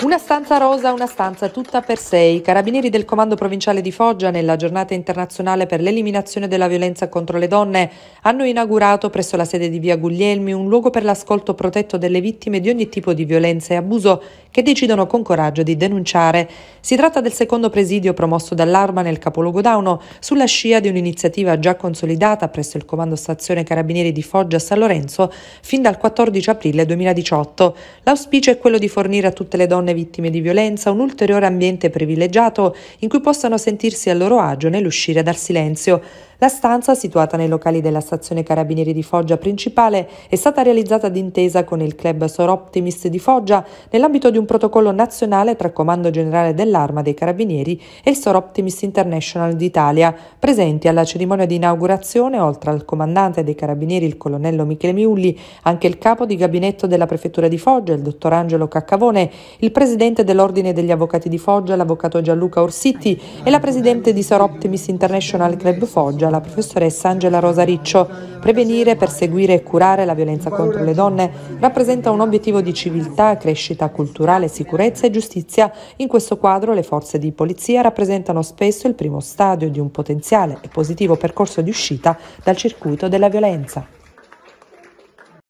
Una stanza rosa, una stanza tutta per sé. I carabinieri del Comando Provinciale di Foggia, nella giornata internazionale per l'eliminazione della violenza contro le donne, hanno inaugurato presso la sede di via Guglielmi un luogo per l'ascolto protetto delle vittime di ogni tipo di violenza e abuso che decidono con coraggio di denunciare. Si tratta del secondo presidio promosso dall'Arma nel capoluogo Dauno, sulla scia di un'iniziativa già consolidata presso il Comando Stazione Carabinieri di Foggia a San Lorenzo fin dal 14 aprile 2018. L'auspicio è quello di fornire a tutte le donne donne vittime di violenza un ulteriore ambiente privilegiato in cui possano sentirsi a loro agio nell'uscire dal silenzio. La stanza, situata nei locali della stazione Carabinieri di Foggia principale, è stata realizzata d'intesa con il club Sor Optimist di Foggia nell'ambito di un protocollo nazionale tra Comando Generale dell'Arma dei Carabinieri e il Sor Optimist International d'Italia. Presenti alla cerimonia di inaugurazione, oltre al comandante dei Carabinieri, il colonnello Michele Miulli, anche il capo di gabinetto della Prefettura di Foggia, il dottor Angelo Caccavone, il presidente dell'Ordine degli Avvocati di Foggia, l'avvocato Gianluca Orsitti e la presidente di Sor Optimist International Club Foggia, spiega la professoressa Angela Rosariccio. Prevenire, perseguire e curare la violenza contro le donne rappresenta un obiettivo di civiltà, crescita culturale, sicurezza e giustizia. In questo quadro le forze di polizia rappresentano spesso il primo stadio di un potenziale e positivo percorso di uscita dal circuito della violenza.